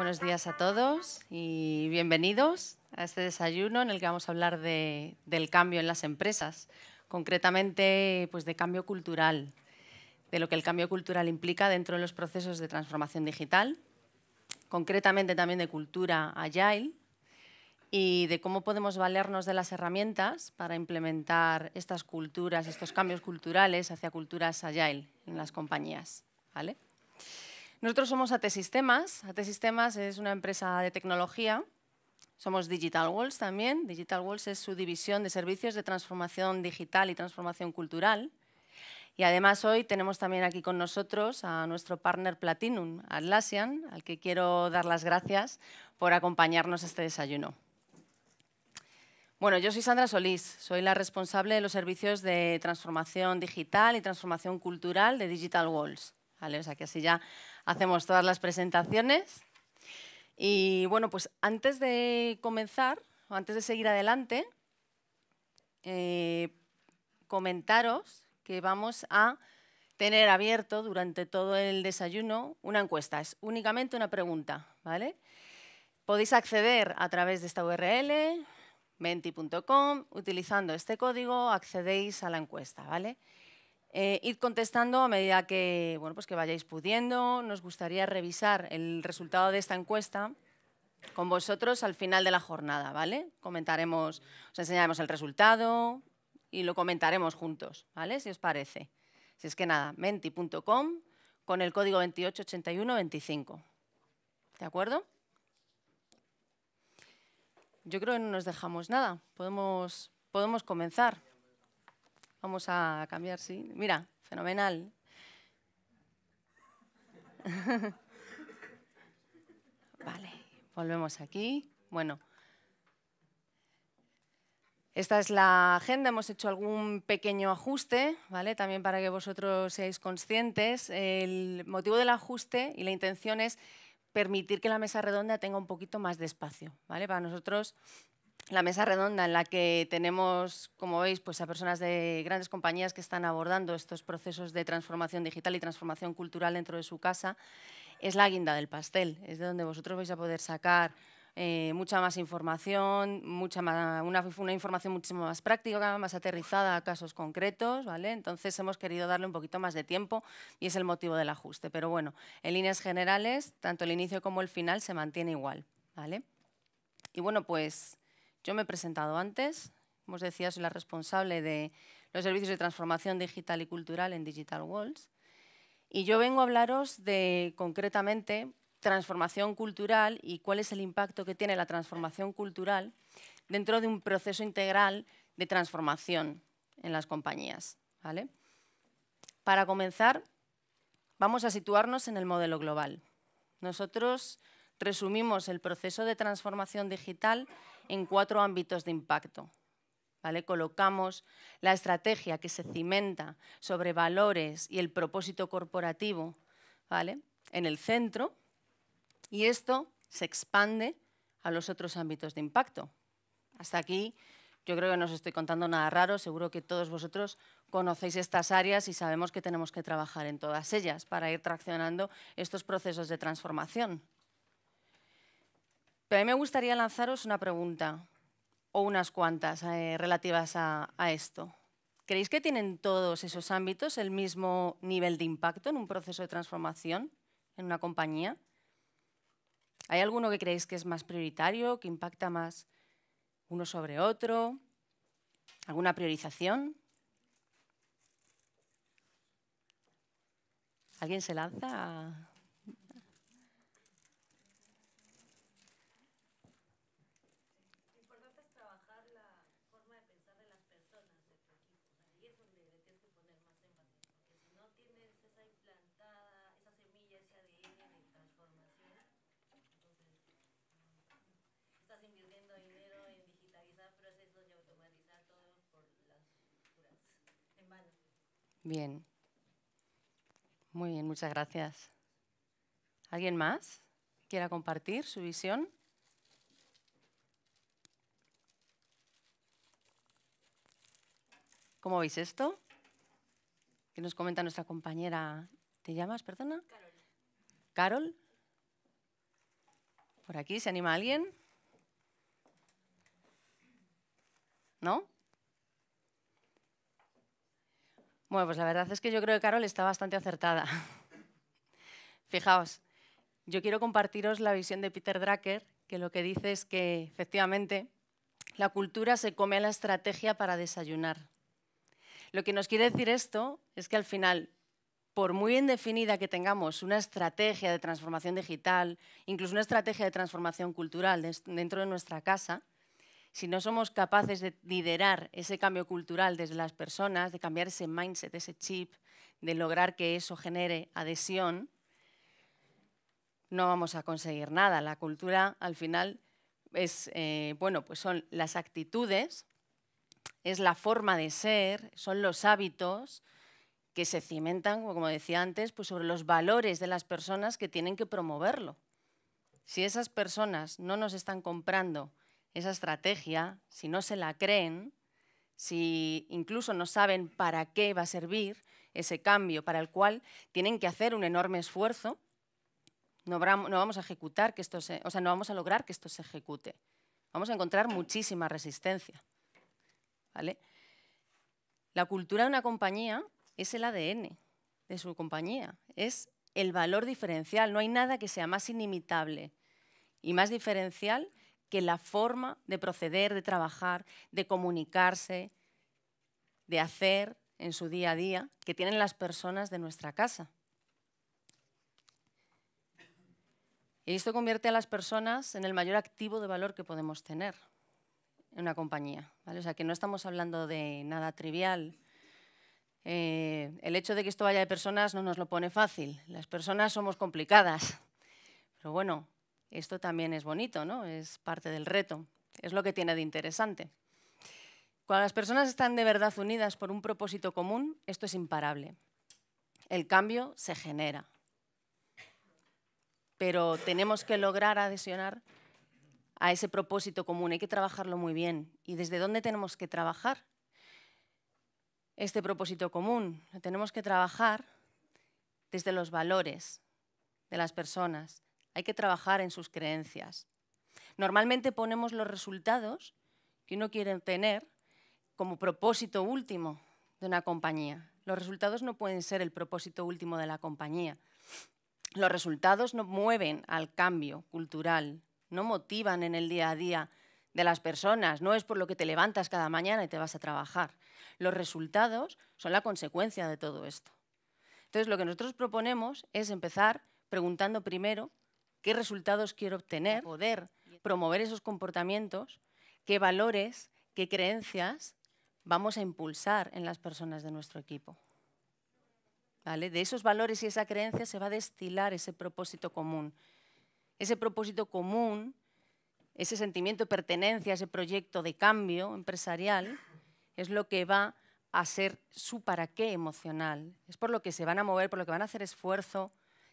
Buenos días a todos y bienvenidos a este desayuno en el que vamos a hablar del cambio en las empresas, concretamente pues, de cambio cultural, de lo que el cambio cultural implica dentro de los procesos de transformación digital, concretamente también de cultura agile y de cómo podemos valernos de las herramientas para implementar estas culturas, estos cambios culturales hacia culturas agile en las compañías. ¿vale? Nosotros somos AT Sistemas. AT Sistemas es una empresa de tecnología. Somos Digital Walls también. Digital Walls es su división de servicios de transformación digital y transformación cultural. Y además hoy tenemos también aquí con nosotros a nuestro partner Platinum, Atlassian, al que quiero dar las gracias por acompañarnos a este desayuno. Bueno, yo soy Sandra Solís, soy la responsable de los servicios de transformación digital y transformación cultural de Digital Walls. ¿Vale? O sea que así ya hacemos todas las presentaciones. Y bueno, pues antes de comenzar, antes de seguir adelante, eh, comentaros que vamos a tener abierto durante todo el desayuno una encuesta. Es únicamente una pregunta, ¿vale? Podéis acceder a través de esta URL, menti.com, utilizando este código accedéis a la encuesta, ¿vale? Eh, id contestando a medida que, bueno, pues que vayáis pudiendo. Nos gustaría revisar el resultado de esta encuesta con vosotros al final de la jornada, ¿vale? Comentaremos, os enseñaremos el resultado y lo comentaremos juntos, ¿vale? Si os parece. Si es que nada, menti.com con el código 288125. ¿De acuerdo? Yo creo que no nos dejamos nada. Podemos, podemos comenzar. Vamos a cambiar, sí. Mira, fenomenal. vale, volvemos aquí. Bueno, esta es la agenda. Hemos hecho algún pequeño ajuste, ¿vale? También para que vosotros seáis conscientes. El motivo del ajuste y la intención es permitir que la mesa redonda tenga un poquito más de espacio, ¿vale? Para nosotros la mesa redonda en la que tenemos, como veis, pues a personas de grandes compañías que están abordando estos procesos de transformación digital y transformación cultural dentro de su casa, es la guinda del pastel, es de donde vosotros vais a poder sacar eh, mucha más información, mucha más, una, información muchísimo más práctica, más aterrizada a casos concretos, ¿vale? Entonces hemos querido darle un poquito más de tiempo y es el motivo del ajuste. Pero bueno, en líneas generales, tanto el inicio como el final se mantiene igual, ¿vale? Y bueno, pues yo me he presentado antes, como os decía, soy la responsable de los servicios de transformación digital y cultural en Digital Walls. Y yo vengo a hablaros de, concretamente, transformación cultural y cuál es el impacto que tiene la transformación cultural dentro de un proceso integral de transformación en las compañías. Para comenzar, vamos a situarnos en el modelo global. Nosotros resumimos el proceso de transformación digital en cuatro ámbitos de impacto. ¿Vale? Colocamos la estrategia que se cimenta sobre valores y el propósito corporativo ¿vale? en el centro y esto se expande a los otros ámbitos de impacto. Hasta aquí yo creo que no os estoy contando nada raro, seguro que todos vosotros conocéis estas áreas y sabemos que tenemos que trabajar en todas ellas para ir traccionando estos procesos de transformación. Pero a mí me gustaría lanzaros una pregunta, o unas cuantas, eh, relativas a, a esto. ¿Creéis que tienen todos esos ámbitos el mismo nivel de impacto en un proceso de transformación en una compañía? ¿Hay alguno que creéis que es más prioritario, que impacta más uno sobre otro? ¿Alguna priorización? ¿Alguien se lanza? A... Bien. Muy bien, muchas gracias. ¿Alguien más quiera compartir su visión? ¿Cómo veis esto? Que nos comenta nuestra compañera. ¿Te llamas, perdona? Carol. Carol. ¿Por aquí se anima alguien? ¿No? Bueno, pues la verdad es que yo creo que Carol está bastante acertada. Fijaos, yo quiero compartiros la visión de Peter Drucker, que lo que dice es que efectivamente la cultura se come a la estrategia para desayunar. Lo que nos quiere decir esto es que al final, por muy indefinida que tengamos una estrategia de transformación digital, incluso una estrategia de transformación cultural dentro de nuestra casa, si no somos capaces de liderar ese cambio cultural desde las personas, de cambiar ese mindset, ese chip, de lograr que eso genere adhesión, no vamos a conseguir nada. La cultura, al final, es, eh, bueno, pues son las actitudes, es la forma de ser, son los hábitos que se cimentan, como decía antes, pues sobre los valores de las personas que tienen que promoverlo. Si esas personas no nos están comprando esa estrategia, si no se la creen, si incluso no saben para qué va a servir ese cambio, para el cual tienen que hacer un enorme esfuerzo, no, vamos a ejecutar que esto o sea, no vamos a lograr que esto se ejecute. Vamos a encontrar muchísima resistencia. ¿Vale? La cultura de una compañía es el ADN de su compañía, es el valor diferencial. No hay nada que sea más inimitable y más diferencial que la forma de proceder, de trabajar, de comunicarse, de hacer en su día a día que tienen las personas de nuestra casa. Y esto convierte a las personas en el mayor activo de valor que podemos tener en una compañía. O sea, que no estamos hablando de nada trivial. Eh, el hecho de que esto vaya de personas no nos lo pone fácil. Las personas somos complicadas. Pero bueno, esto también es bonito, ¿no? Es parte del reto, es lo que tiene de interesante. Cuando las personas están de verdad unidas por un propósito común, esto es imparable. El cambio se genera. Pero tenemos que lograr adhesionar a ese propósito común, hay que trabajarlo muy bien. ¿Y desde dónde tenemos que trabajar este propósito común? tenemos que trabajar desde los valores de las personas, hay que trabajar en sus creencias. Normalmente ponemos los resultados que uno quiere obtener como propósito último de una compañía. Los resultados no pueden ser el propósito último de la compañía. Los resultados no mueven al cambio cultural, no motivan en el día a día de las personas, no es por lo que te levantas cada mañana y te vas a trabajar. Los resultados son la consecuencia de todo esto. Entonces, lo que nosotros proponemos es empezar preguntando primero qué resultados quiero obtener, poder promover esos comportamientos, qué valores, qué creencias vamos a impulsar en las personas de nuestro equipo. ¿Vale? De esos valores y esa creencia se va a destilar ese propósito común. Ese propósito común, ese sentimiento de pertenencia, ese proyecto de cambio empresarial, es lo que va a ser su para qué emocional. Es por lo que se van a mover, por lo que van a hacer esfuerzo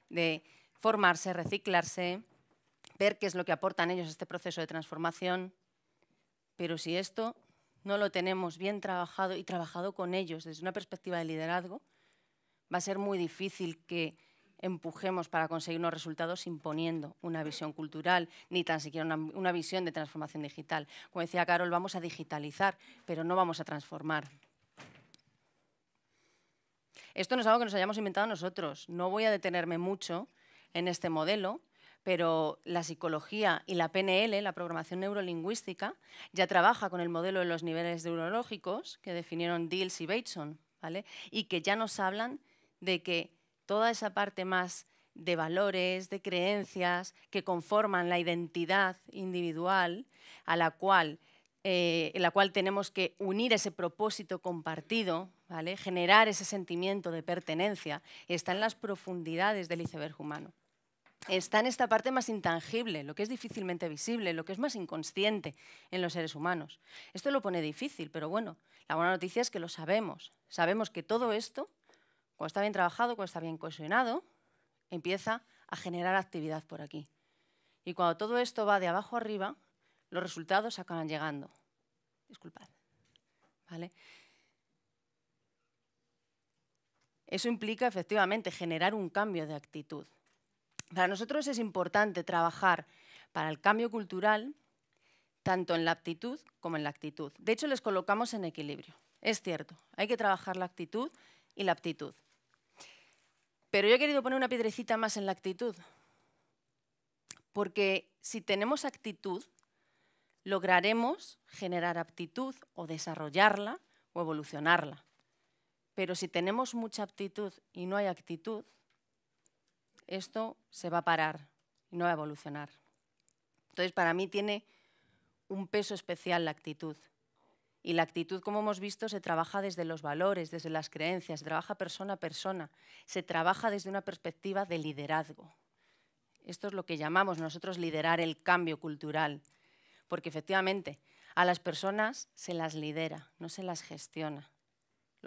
de formarse, reciclarse, ver qué es lo que aportan ellos a este proceso de transformación. Pero si esto no lo tenemos bien trabajado y trabajado con ellos desde una perspectiva de liderazgo, va a ser muy difícil que empujemos para conseguir unos resultados imponiendo una visión cultural, ni tan siquiera una, visión de transformación digital. Como decía Carol, vamos a digitalizar, pero no vamos a transformar. Esto no es algo que nos hayamos inventado nosotros. No voy a detenerme mucho en este modelo, pero la psicología y la PNL, la programación neurolingüística, ya trabaja con el modelo de los niveles neurológicos que definieron Diels y Bateson, ¿vale? y que ya nos hablan de que toda esa parte más de valores, de creencias que conforman la identidad individual a la cual, eh, en la cual tenemos que unir ese propósito compartido, generar ese sentimiento de pertenencia, está en las profundidades del iceberg humano está en esta parte más intangible, lo que es difícilmente visible, lo que es más inconsciente en los seres humanos. Esto lo pone difícil, pero bueno, la buena noticia es que lo sabemos. Sabemos que todo esto, cuando está bien trabajado, cuando está bien cohesionado, empieza a generar actividad por aquí. Y cuando todo esto va de abajo arriba, los resultados acaban llegando. Disculpad. ¿Vale? Eso implica efectivamente generar un cambio de actitud. Para nosotros es importante trabajar para el cambio cultural, tanto en la aptitud como en la actitud. De hecho, les colocamos en equilibrio. Es cierto, hay que trabajar la actitud y la aptitud. Pero yo he querido poner una piedrecita más en la actitud, porque si tenemos actitud, lograremos generar aptitud o desarrollarla o evolucionarla. Pero si tenemos mucha aptitud y no hay actitud, esto se va a parar y no va a evolucionar. Entonces, para mí tiene un peso especial la actitud. Y la actitud, como hemos visto, se trabaja desde los valores, desde las creencias, se trabaja persona a persona, se trabaja desde una perspectiva de liderazgo. Esto es lo que llamamos nosotros liderar el cambio cultural, porque efectivamente a las personas se las lidera, no se las gestiona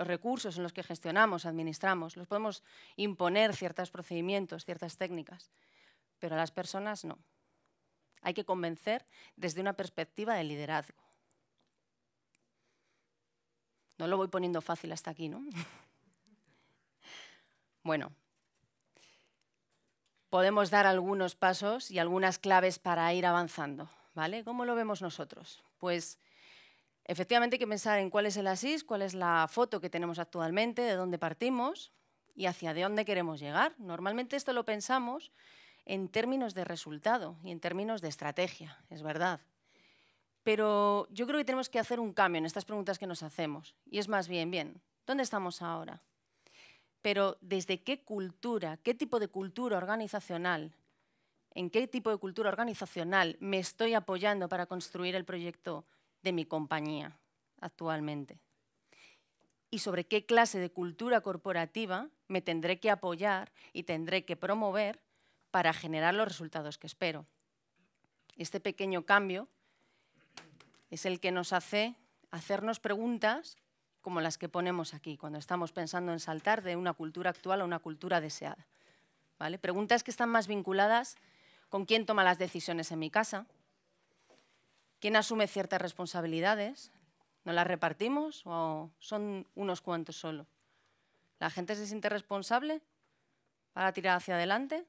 los recursos en los que gestionamos, administramos, los podemos imponer ciertos procedimientos, ciertas técnicas, pero a las personas no. Hay que convencer desde una perspectiva de liderazgo. No lo voy poniendo fácil hasta aquí, ¿no? bueno, podemos dar algunos pasos y algunas claves para ir avanzando, ¿vale? ¿Cómo lo vemos nosotros? Pues Efectivamente hay que pensar en cuál es el ASIS, cuál es la foto que tenemos actualmente, de dónde partimos y hacia dónde queremos llegar. Normalmente esto lo pensamos en términos de resultado y en términos de estrategia, es verdad. Pero yo creo que tenemos que hacer un cambio en estas preguntas que nos hacemos. Y es más bien, bien, ¿dónde estamos ahora? Pero desde qué cultura, qué tipo de cultura organizacional, en qué tipo de cultura organizacional me estoy apoyando para construir el proyecto de mi compañía actualmente y sobre qué clase de cultura corporativa me tendré que apoyar y tendré que promover para generar los resultados que espero. Este pequeño cambio es el que nos hace hacernos preguntas como las que ponemos aquí, cuando estamos pensando en saltar de una cultura actual a una cultura deseada. ¿Vale? Preguntas que están más vinculadas con quién toma las decisiones en mi casa, ¿Quién asume ciertas responsabilidades? ¿No las repartimos o son unos cuantos solo? ¿La gente se siente responsable para tirar hacia adelante?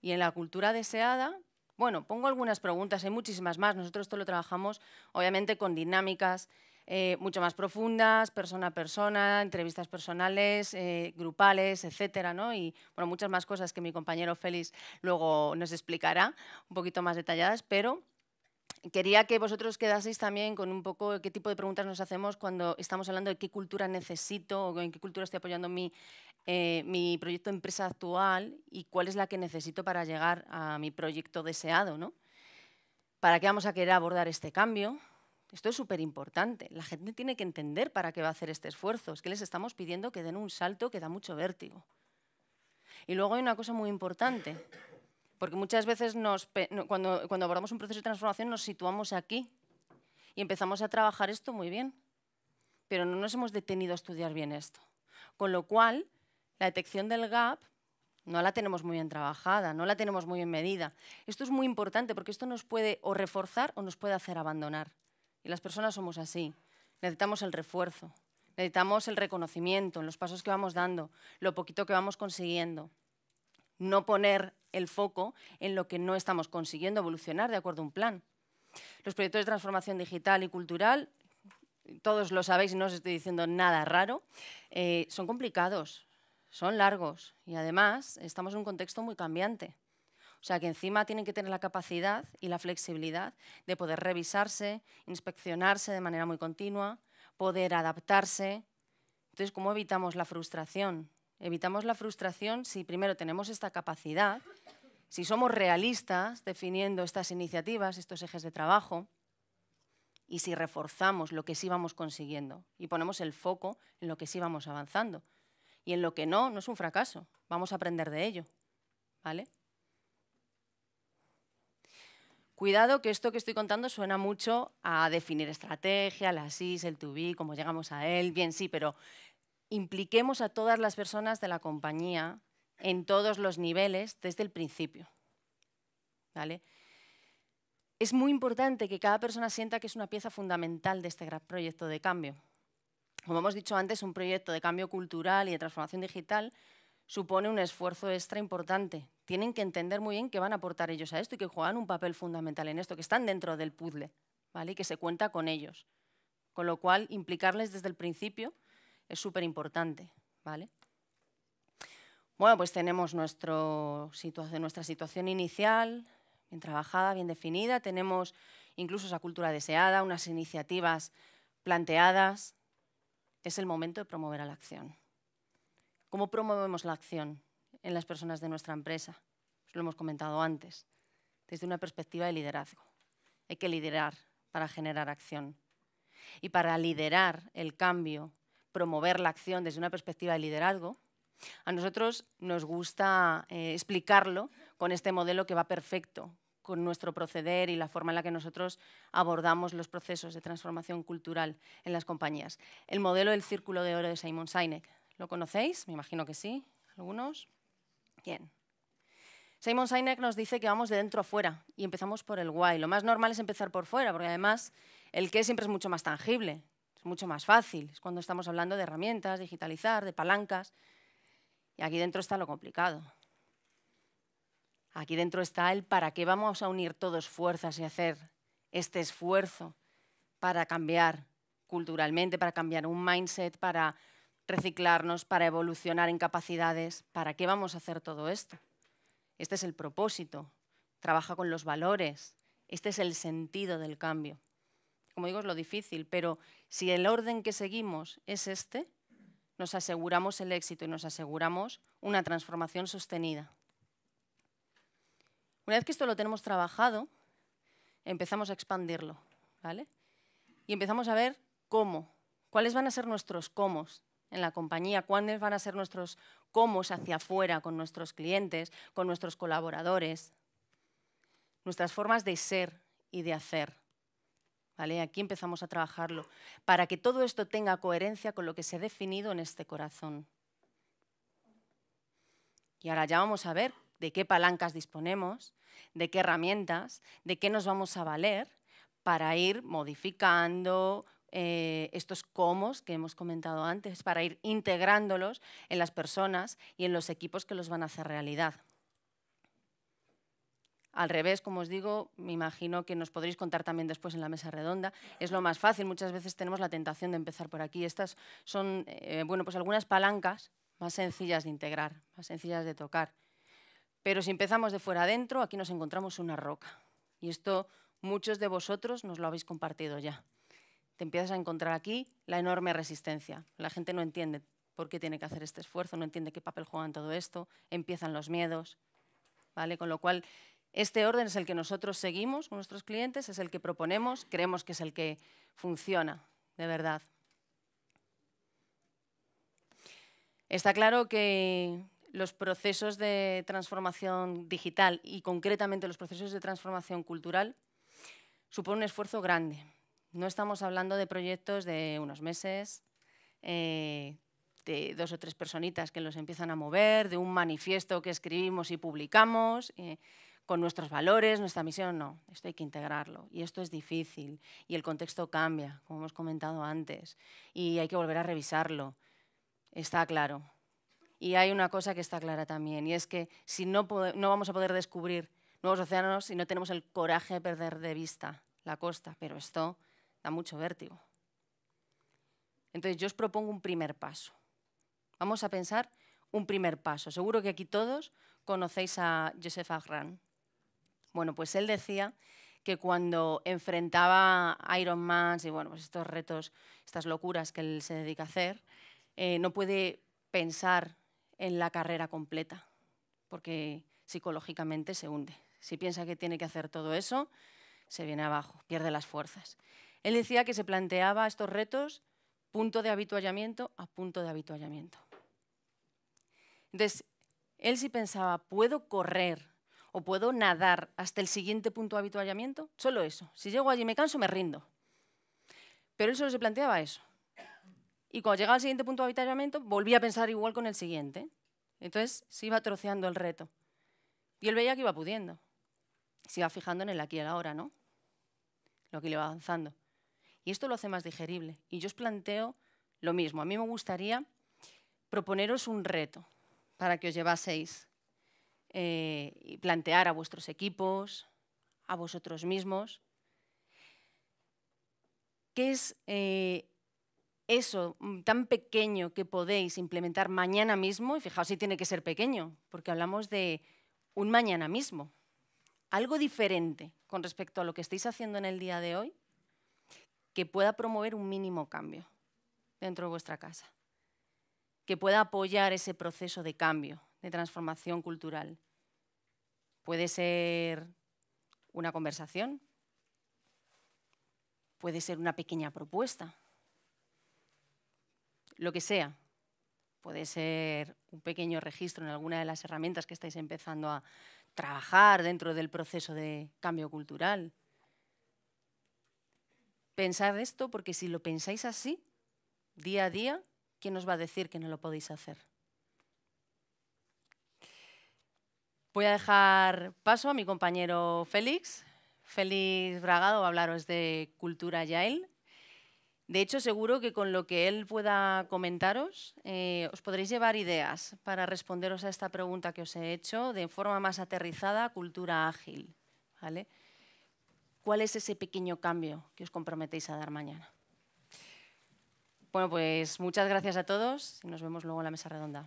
Y en la cultura deseada, bueno, pongo algunas preguntas, hay muchísimas más. Nosotros esto lo trabajamos obviamente con dinámicas, eh, mucho más profundas, persona a persona, entrevistas personales, eh, grupales, etcétera, ¿no? Y bueno, muchas más cosas que mi compañero Félix luego nos explicará, un poquito más detalladas, pero quería que vosotros quedaseis también con un poco qué tipo de preguntas nos hacemos cuando estamos hablando de qué cultura necesito o en qué cultura estoy apoyando mi, eh, proyecto de empresa actual y cuál es la que necesito para llegar a mi proyecto deseado. ¿no? ¿Para qué vamos a querer abordar este cambio? Esto es súper importante. La gente tiene que entender para qué va a hacer este esfuerzo. Es que les estamos pidiendo que den un salto que da mucho vértigo. Y luego hay una cosa muy importante, porque muchas veces cuando, cuando abordamos un proceso de transformación nos situamos aquí y empezamos a trabajar esto muy bien, pero no nos hemos detenido a estudiar bien esto. Con lo cual, la detección del gap no la tenemos muy bien trabajada, no la tenemos muy bien medida. Esto es muy importante porque esto nos puede o reforzar o nos puede hacer abandonar. Y las personas somos así. Necesitamos el refuerzo, necesitamos el reconocimiento en los pasos que vamos dando, lo poquito que vamos consiguiendo. No poner el foco en lo que no estamos consiguiendo evolucionar de acuerdo a un plan. Los proyectos de transformación digital y cultural, todos lo sabéis y no os estoy diciendo nada raro, eh, son complicados, son largos y además estamos en un contexto muy cambiante. O sea que encima tienen que tener la capacidad y la flexibilidad de poder revisarse, inspeccionarse de manera muy continua, poder adaptarse. Entonces, ¿cómo evitamos la frustración? Evitamos la frustración si primero tenemos esta capacidad, si somos realistas definiendo estas iniciativas, estos ejes de trabajo, y si reforzamos lo que sí vamos consiguiendo y ponemos el foco en lo que sí vamos avanzando. Y en lo que no, no es un fracaso, vamos a aprender de ello. ¿Vale? Cuidado que esto que estoy contando suena mucho a definir estrategia, la SIS, el to be, cómo llegamos a él, bien sí, pero impliquemos a todas las personas de la compañía en todos los niveles desde el principio. Es muy importante que cada persona sienta que es una pieza fundamental de este gran proyecto de cambio. Como hemos dicho antes, un proyecto de cambio cultural y de transformación digital supone un esfuerzo extra importante. Tienen que entender muy bien que van a aportar ellos a esto y que juegan un papel fundamental en esto, que están dentro del puzzle ¿vale? y que se cuenta con ellos. Con lo cual, implicarles desde el principio es súper importante. ¿vale? Bueno, pues tenemos nuestra situación inicial, bien trabajada, bien definida. Tenemos incluso esa cultura deseada, unas iniciativas planteadas. Es el momento de promover a la acción. ¿Cómo promovemos la acción en las personas de nuestra empresa? Pues lo hemos comentado antes, desde una perspectiva de liderazgo. Hay que liderar para generar acción. Y para liderar el cambio, promover la acción desde una perspectiva de liderazgo, a nosotros nos gusta eh, explicarlo con este modelo que va perfecto con nuestro proceder y la forma en la que nosotros abordamos los procesos de transformación cultural en las compañías. El modelo del círculo de oro de Simon Sinek. ¿Lo conocéis? Me imagino que sí. ¿Algunos? Bien. Simon Sinek nos dice que vamos de dentro a fuera y empezamos por el why. Lo más normal es empezar por fuera, porque además el qué siempre es mucho más tangible, es mucho más fácil. Es cuando estamos hablando de herramientas, digitalizar, de palancas. Y aquí dentro está lo complicado. Aquí dentro está el para qué vamos a unir todos fuerzas y hacer este esfuerzo para cambiar culturalmente, para cambiar un mindset, para reciclarnos, para evolucionar en capacidades. ¿Para qué vamos a hacer todo esto? Este es el propósito. Trabaja con los valores. Este es el sentido del cambio. Como digo, es lo difícil, pero si el orden que seguimos es este, nos aseguramos el éxito y nos aseguramos una transformación sostenida. Una vez que esto lo tenemos trabajado, empezamos a expandirlo, ¿vale? Y empezamos a ver cómo, cuáles van a ser nuestros cómo en la compañía, cuáles van a ser nuestros cómo hacia afuera con nuestros clientes, con nuestros colaboradores, nuestras formas de ser y de hacer. ¿Vale? Aquí empezamos a trabajarlo, para que todo esto tenga coherencia con lo que se ha definido en este corazón. Y ahora ya vamos a ver de qué palancas disponemos, de qué herramientas, de qué nos vamos a valer para ir modificando, eh, estos comos que hemos comentado antes para ir integrándolos en las personas y en los equipos que los van a hacer realidad. Al revés, como os digo, me imagino que nos podréis contar también después en la mesa redonda. Es lo más fácil, muchas veces tenemos la tentación de empezar por aquí. Estas son eh, bueno, pues algunas palancas más sencillas de integrar, más sencillas de tocar. Pero si empezamos de fuera adentro, aquí nos encontramos una roca. Y esto muchos de vosotros nos lo habéis compartido ya te empiezas a encontrar aquí la enorme resistencia. La gente no entiende por qué tiene que hacer este esfuerzo, no entiende qué papel juega en todo esto, empiezan los miedos, ¿vale? Con lo cual, este orden es el que nosotros seguimos con nuestros clientes, es el que proponemos, creemos que es el que funciona, de verdad. Está claro que los procesos de transformación digital y concretamente los procesos de transformación cultural supone un esfuerzo grande no estamos hablando de proyectos de unos meses, eh, de dos o tres personitas que los empiezan a mover, de un manifiesto que escribimos y publicamos. Eh, con nuestros valores, nuestra misión, no, esto hay que integrarlo y esto es difícil y el contexto cambia, como hemos comentado antes, y hay que volver a revisarlo, está claro. Y hay una cosa que está clara también y es que si no, no vamos a poder descubrir nuevos océanos si no tenemos el coraje de perder de vista la costa, pero esto da mucho vértigo. Entonces yo os propongo un primer paso. Vamos a pensar un primer paso. Seguro que aquí todos conocéis a Joseph Agran. Bueno, pues él decía que cuando enfrentaba Iron Man y bueno, pues estos retos, estas locuras que él se dedica a hacer, eh, no puede pensar en la carrera completa, porque psicológicamente se hunde. Si piensa que tiene que hacer todo eso, se viene abajo, pierde las fuerzas. Él decía que se planteaba estos retos punto de habituallamiento a punto de habituallamiento. Entonces, él sí pensaba, ¿puedo correr o puedo nadar hasta el siguiente punto de habituallamiento? Solo eso. Si llego allí y me canso, me rindo. Pero él solo se planteaba eso. Y cuando llegaba al siguiente punto de habituallamiento, volvía a pensar igual con el siguiente. Entonces, se iba troceando el reto. Y él veía que iba pudiendo. Se iba fijando en el aquí y el ahora, ¿no? Lo que le iba avanzando. Y esto lo hace más digerible. Y yo os planteo lo mismo. A mí me gustaría proponeros un reto para que os llevaseis eh, y plantear a vuestros equipos, a vosotros mismos, qué es eh, eso tan pequeño que podéis implementar mañana mismo, y fijaos si tiene que ser pequeño, porque hablamos de un mañana mismo, algo diferente con respecto a lo que estáis haciendo en el día de hoy, que pueda promover un mínimo cambio dentro de vuestra casa, que pueda apoyar ese proceso de cambio, de transformación cultural. Puede ser una conversación, puede ser una pequeña propuesta, lo que sea. Puede ser un pequeño registro en alguna de las herramientas que estáis empezando a trabajar dentro del proceso de cambio cultural. Pensad esto porque si lo pensáis así, día a día, ¿quién os va a decir que no lo podéis hacer? Voy a dejar paso a mi compañero Félix. Félix Bragado va a hablaros de cultura Yael. De hecho, seguro que con lo que él pueda comentaros, eh, os podréis llevar ideas para responderos a esta pregunta que os he hecho de forma más aterrizada, cultura ágil. ¿vale? ¿Cuál es ese pequeño cambio que os comprometéis a dar mañana? Bueno, pues muchas gracias a todos y nos vemos luego en la mesa redonda.